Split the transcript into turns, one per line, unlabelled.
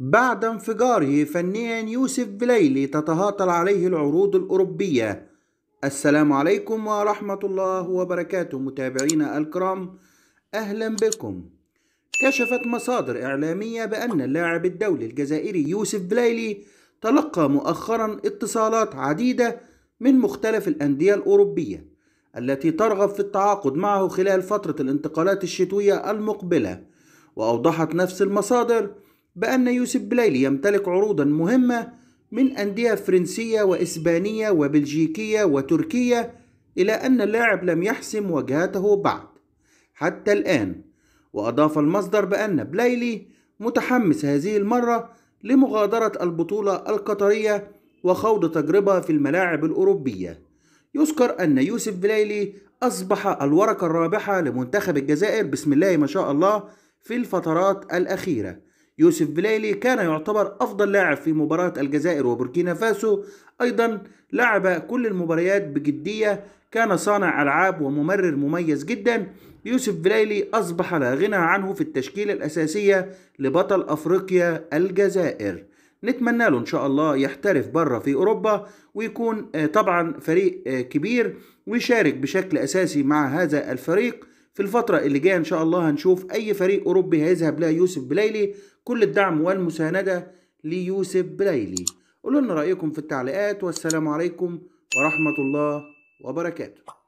بعد انفجاره فنيا يوسف بليلي تتهاطل عليه العروض الأوروبية السلام عليكم ورحمة الله وبركاته متابعينا الكرام أهلا بكم كشفت مصادر إعلامية بأن اللاعب الدولي الجزائري يوسف بليلي تلقى مؤخرا اتصالات عديدة من مختلف الأندية الأوروبية التي ترغب في التعاقد معه خلال فترة الانتقالات الشتوية المقبلة وأوضحت نفس المصادر بأن يوسف بلايلي يمتلك عروضا مهمة من أندية فرنسية وإسبانية وبلجيكية وتركية إلى أن اللاعب لم يحسم وجهته بعد حتى الآن وأضاف المصدر بأن بلايلي متحمس هذه المرة لمغادرة البطولة القطرية وخوض تجربة في الملاعب الأوروبية يذكر أن يوسف بلايلي أصبح الورقة الرابحة لمنتخب الجزائر بسم الله ما شاء الله في الفترات الأخيرة يوسف بلايلي كان يعتبر أفضل لاعب في مباراة الجزائر وبوركينا فاسو أيضا لعب كل المباريات بجدية كان صانع ألعاب وممرر مميز جدا يوسف بلايلي أصبح لا غنى عنه في التشكيلة الأساسية لبطل أفريقيا الجزائر نتمنى له ان شاء الله يحترف بره في اوروبا ويكون آه، طبعا فريق آه، كبير ويشارك بشكل اساسي مع هذا الفريق في الفترة اللي جاية ان شاء الله هنشوف اي فريق اوروبي هيذهب لها يوسف بلايلي كل الدعم والمساندة ليوسف بلايلي قولوا لنا رأيكم في التعليقات والسلام عليكم ورحمة الله وبركاته